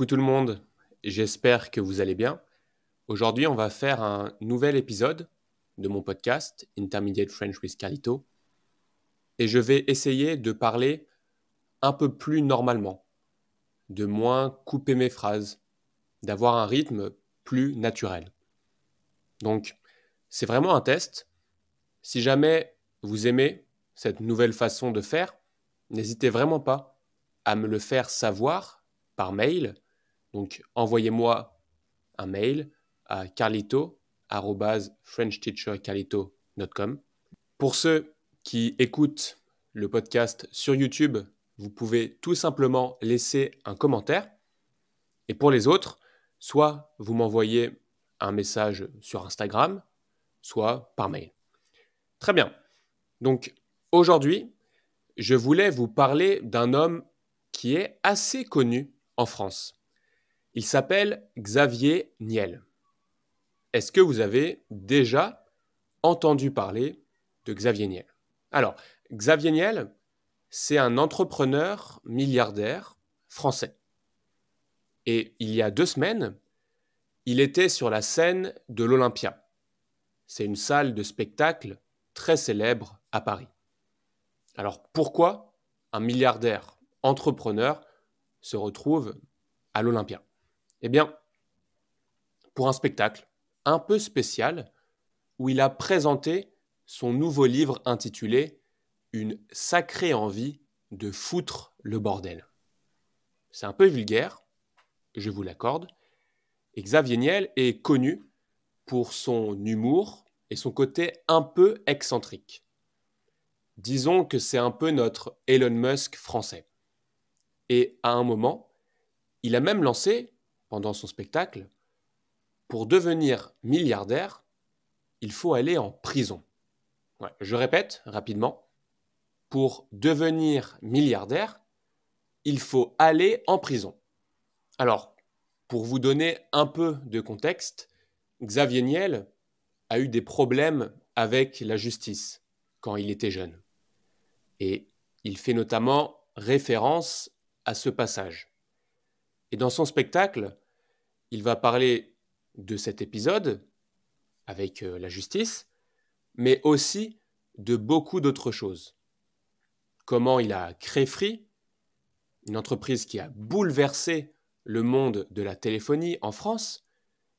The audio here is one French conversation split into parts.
Coucou tout le monde, j'espère que vous allez bien. Aujourd'hui, on va faire un nouvel épisode de mon podcast Intermediate French with Carlito et je vais essayer de parler un peu plus normalement, de moins couper mes phrases, d'avoir un rythme plus naturel. Donc, c'est vraiment un test. Si jamais vous aimez cette nouvelle façon de faire, n'hésitez vraiment pas à me le faire savoir par mail donc, envoyez-moi un mail à carlito.com. Pour ceux qui écoutent le podcast sur YouTube, vous pouvez tout simplement laisser un commentaire. Et pour les autres, soit vous m'envoyez un message sur Instagram, soit par mail. Très bien. Donc aujourd'hui, je voulais vous parler d'un homme qui est assez connu en France. Il s'appelle Xavier Niel. Est-ce que vous avez déjà entendu parler de Xavier Niel Alors, Xavier Niel, c'est un entrepreneur milliardaire français. Et il y a deux semaines, il était sur la scène de l'Olympia. C'est une salle de spectacle très célèbre à Paris. Alors pourquoi un milliardaire entrepreneur se retrouve à l'Olympia eh bien, pour un spectacle un peu spécial, où il a présenté son nouveau livre intitulé Une sacrée envie de foutre le bordel. C'est un peu vulgaire, je vous l'accorde, et Xavier Niel est connu pour son humour et son côté un peu excentrique. Disons que c'est un peu notre Elon Musk français. Et à un moment, il a même lancé pendant son spectacle, pour devenir milliardaire, il faut aller en prison. je répète rapidement, pour devenir milliardaire, il faut aller en prison. Alors, pour vous donner un peu de contexte, Xavier Niel a eu des problèmes avec la justice quand il était jeune. Et il fait notamment référence à ce passage. Et dans son spectacle, il va parler de cet épisode avec euh, la justice, mais aussi de beaucoup d'autres choses. Comment il a créé Free, une entreprise qui a bouleversé le monde de la téléphonie en France,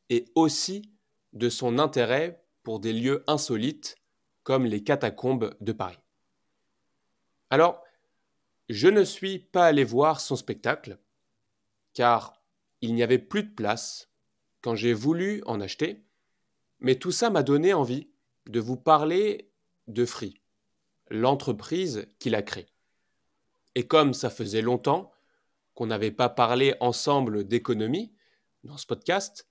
et aussi de son intérêt pour des lieux insolites comme les catacombes de Paris. Alors, je ne suis pas allé voir son spectacle, car il n'y avait plus de place quand j'ai voulu en acheter, mais tout ça m'a donné envie de vous parler de Free, l'entreprise qu'il a créée. Et comme ça faisait longtemps qu'on n'avait pas parlé ensemble d'économie dans ce podcast,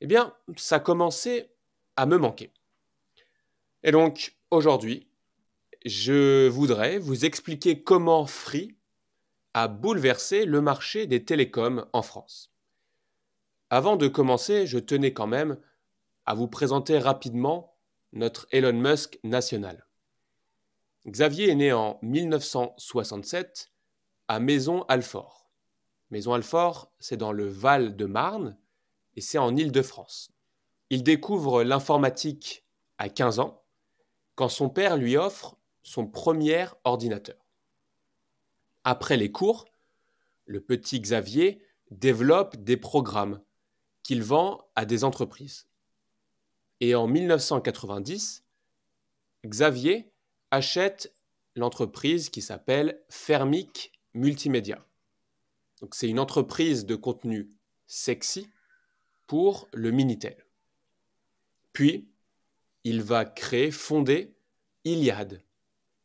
eh bien, ça commençait à me manquer. Et donc, aujourd'hui, je voudrais vous expliquer comment Free a bouleversé le marché des télécoms en France. Avant de commencer, je tenais quand même à vous présenter rapidement notre Elon Musk national. Xavier est né en 1967 à Maison-Alfort. Maison-Alfort, c'est dans le Val de Marne et c'est en Île-de-France. Il découvre l'informatique à 15 ans quand son père lui offre son premier ordinateur après les cours, le petit Xavier développe des programmes qu'il vend à des entreprises. Et en 1990, Xavier achète l'entreprise qui s'appelle Fermic Multimédia. Donc c'est une entreprise de contenu sexy pour le Minitel. Puis, il va créer, fonder Iliad.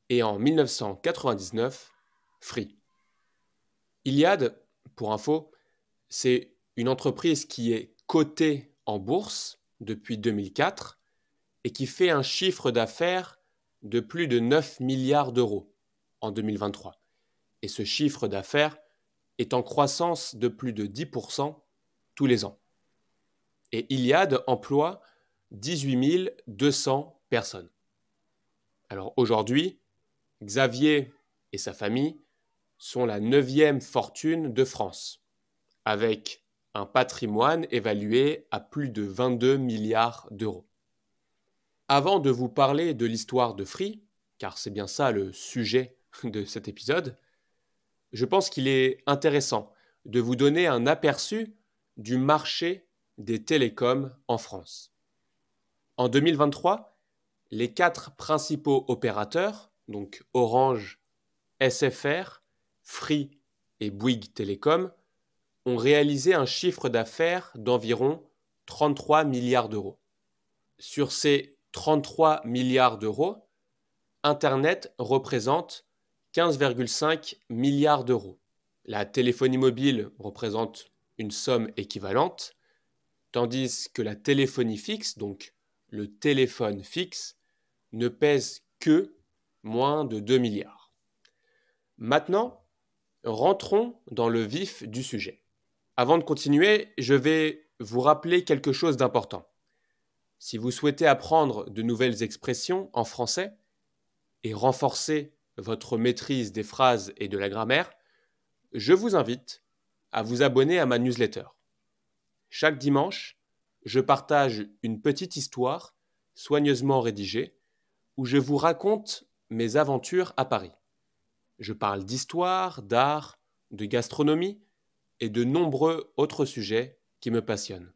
Et en 1999, Free. Iliad, pour info, c'est une entreprise qui est cotée en bourse depuis 2004 et qui fait un chiffre d'affaires de plus de 9 milliards d'euros en 2023. Et ce chiffre d'affaires est en croissance de plus de 10% tous les ans. Et Iliad emploie 18 200 personnes. Alors aujourd'hui, Xavier et sa famille sont la neuvième fortune de France, avec un patrimoine évalué à plus de 22 milliards d'euros. Avant de vous parler de l'histoire de Free, car c'est bien ça le sujet de cet épisode, je pense qu'il est intéressant de vous donner un aperçu du marché des télécoms en France. En 2023, les quatre principaux opérateurs, donc Orange, SFR, Free et Bouygues Telecom ont réalisé un chiffre d'affaires d'environ 33 milliards d'euros. Sur ces 33 milliards d'euros, Internet représente 15,5 milliards d'euros. La téléphonie mobile représente une somme équivalente, tandis que la téléphonie fixe, donc le téléphone fixe, ne pèse que moins de 2 milliards. Maintenant, rentrons dans le vif du sujet. Avant de continuer, je vais vous rappeler quelque chose d'important. Si vous souhaitez apprendre de nouvelles expressions en français et renforcer votre maîtrise des phrases et de la grammaire, je vous invite à vous abonner à ma newsletter. Chaque dimanche, je partage une petite histoire soigneusement rédigée où je vous raconte mes aventures à Paris. Je parle d'histoire, d'art, de gastronomie et de nombreux autres sujets qui me passionnent.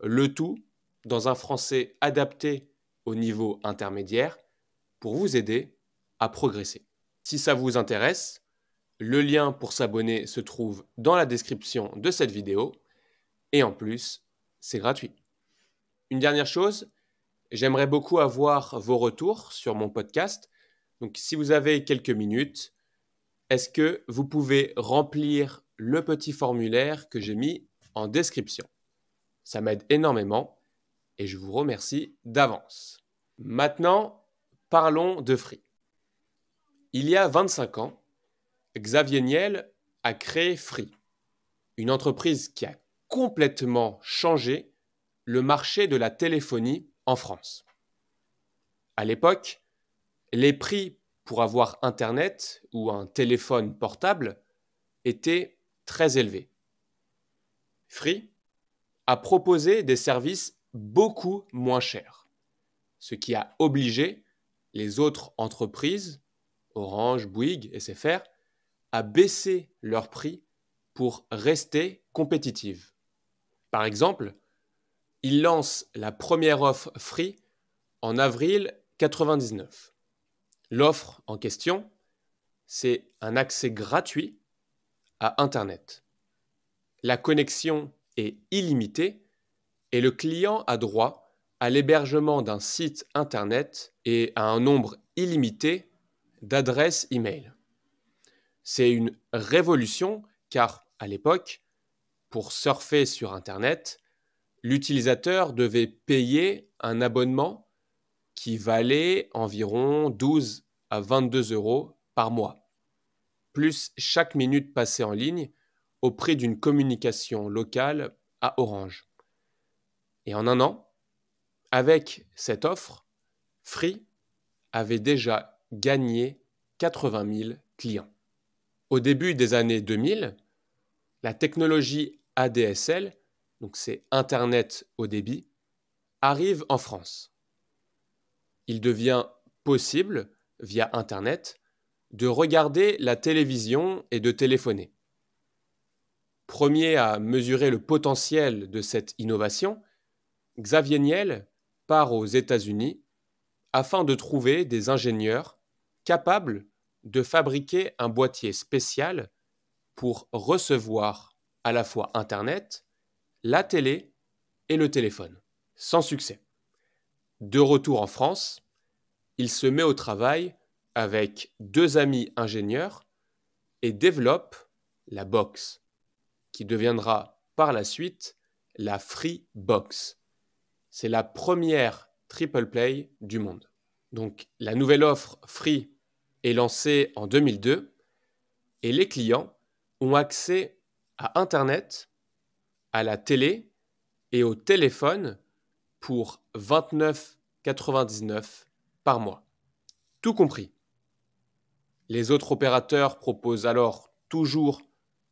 Le tout dans un français adapté au niveau intermédiaire pour vous aider à progresser. Si ça vous intéresse, le lien pour s'abonner se trouve dans la description de cette vidéo et en plus, c'est gratuit. Une dernière chose, j'aimerais beaucoup avoir vos retours sur mon podcast donc, si vous avez quelques minutes, est-ce que vous pouvez remplir le petit formulaire que j'ai mis en description Ça m'aide énormément et je vous remercie d'avance. Maintenant, parlons de Free. Il y a 25 ans, Xavier Niel a créé Free, une entreprise qui a complètement changé le marché de la téléphonie en France. À l'époque, les prix pour avoir Internet ou un téléphone portable étaient très élevés. Free a proposé des services beaucoup moins chers, ce qui a obligé les autres entreprises, Orange, Bouygues, SFR, à baisser leurs prix pour rester compétitives. Par exemple, ils lancent la première offre Free en avril 99. L'offre en question, c'est un accès gratuit à Internet. La connexion est illimitée et le client a droit à l'hébergement d'un site Internet et à un nombre illimité d'adresses e-mail. C'est une révolution car à l'époque, pour surfer sur Internet, l'utilisateur devait payer un abonnement qui valait environ 12 à 22 euros par mois, plus chaque minute passée en ligne auprès d'une communication locale à Orange. Et en un an, avec cette offre, Free avait déjà gagné 80 000 clients. Au début des années 2000, la technologie ADSL, donc c'est Internet au débit, arrive en France il devient possible, via Internet, de regarder la télévision et de téléphoner. Premier à mesurer le potentiel de cette innovation, Xavier Niel part aux États-Unis afin de trouver des ingénieurs capables de fabriquer un boîtier spécial pour recevoir à la fois Internet, la télé et le téléphone, sans succès. De retour en France, il se met au travail avec deux amis ingénieurs et développe la box, qui deviendra par la suite la Free Box. C'est la première triple play du monde. Donc la nouvelle offre Free est lancée en 2002 et les clients ont accès à Internet, à la télé et au téléphone pour 29,99 par mois. Tout compris. Les autres opérateurs proposent alors toujours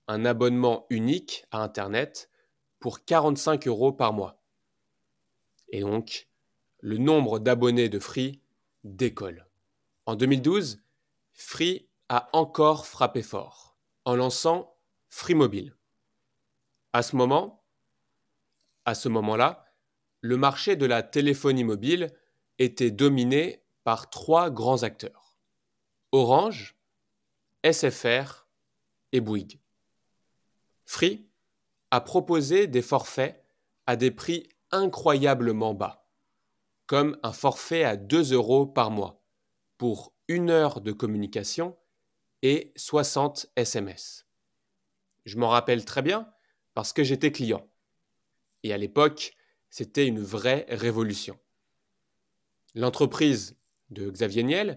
un abonnement unique à Internet pour 45 euros par mois. Et donc, le nombre d'abonnés de Free décolle. En 2012, Free a encore frappé fort en lançant Free Mobile. À ce moment, à ce moment-là, le marché de la téléphonie mobile était dominé par trois grands acteurs Orange, SFR et Bouygues. Free a proposé des forfaits à des prix incroyablement bas, comme un forfait à 2 euros par mois pour une heure de communication et 60 SMS. Je m'en rappelle très bien parce que j'étais client. Et à l'époque, c'était une vraie révolution. L'entreprise de Xavier Niel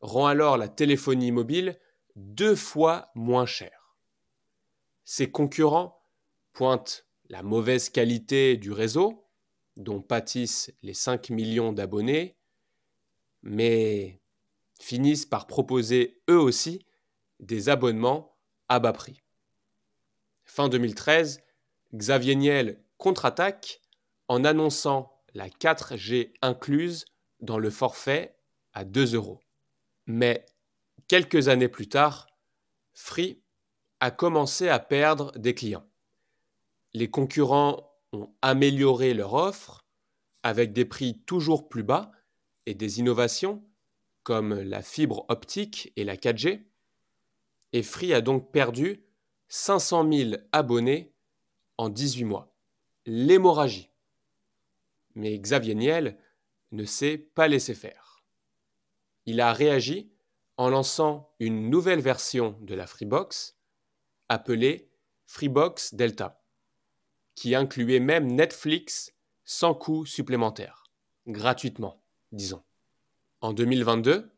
rend alors la téléphonie mobile deux fois moins chère. Ses concurrents pointent la mauvaise qualité du réseau, dont pâtissent les 5 millions d'abonnés, mais finissent par proposer eux aussi des abonnements à bas prix. Fin 2013, Xavier Niel contre-attaque en annonçant la 4G incluse dans le forfait à 2 euros. Mais quelques années plus tard, Free a commencé à perdre des clients. Les concurrents ont amélioré leur offre avec des prix toujours plus bas et des innovations comme la fibre optique et la 4G. Et Free a donc perdu 500 000 abonnés en 18 mois. L'hémorragie. Mais Xavier Niel ne s'est pas laissé faire. Il a réagi en lançant une nouvelle version de la Freebox appelée Freebox Delta, qui incluait même Netflix sans coût supplémentaire, gratuitement, disons. En 2022,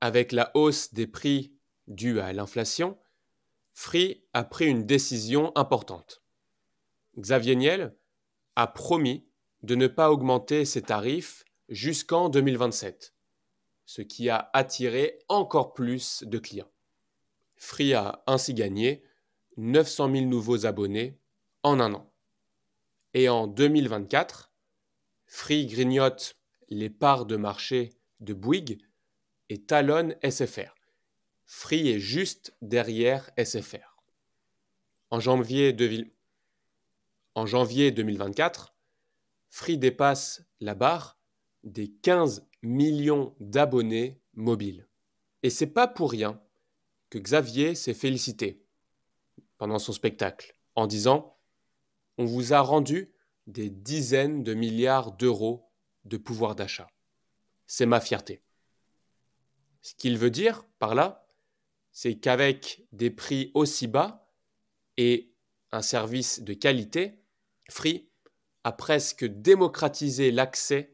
avec la hausse des prix due à l'inflation, Free a pris une décision importante. Xavier Niel a promis de ne pas augmenter ses tarifs jusqu'en 2027, ce qui a attiré encore plus de clients. Free a ainsi gagné 900 000 nouveaux abonnés en un an. Et en 2024, Free grignote les parts de marché de Bouygues et talonne SFR. Free est juste derrière SFR. En janvier, en janvier 2024, Free dépasse la barre des 15 millions d'abonnés mobiles. Et c'est pas pour rien que Xavier s'est félicité pendant son spectacle en disant On vous a rendu des dizaines de milliards d'euros de pouvoir d'achat. C'est ma fierté. Ce qu'il veut dire par là, c'est qu'avec des prix aussi bas et un service de qualité, Free a presque démocratisé l'accès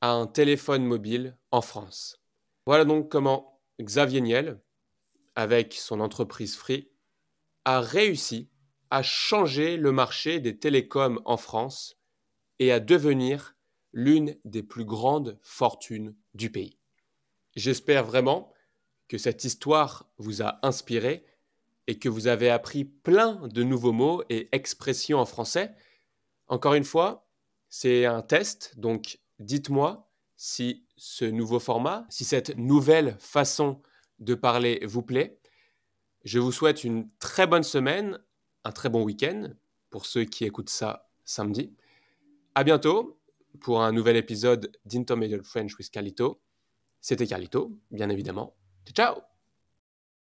à un téléphone mobile en France. Voilà donc comment Xavier Niel, avec son entreprise Free, a réussi à changer le marché des télécoms en France et à devenir l'une des plus grandes fortunes du pays. J'espère vraiment que cette histoire vous a inspiré et que vous avez appris plein de nouveaux mots et expressions en français encore une fois, c'est un test, donc dites-moi si ce nouveau format, si cette nouvelle façon de parler vous plaît. Je vous souhaite une très bonne semaine, un très bon week-end pour ceux qui écoutent ça samedi. À bientôt pour un nouvel épisode d'Intermediate French with Carlito. C'était Carlito, bien évidemment. Ciao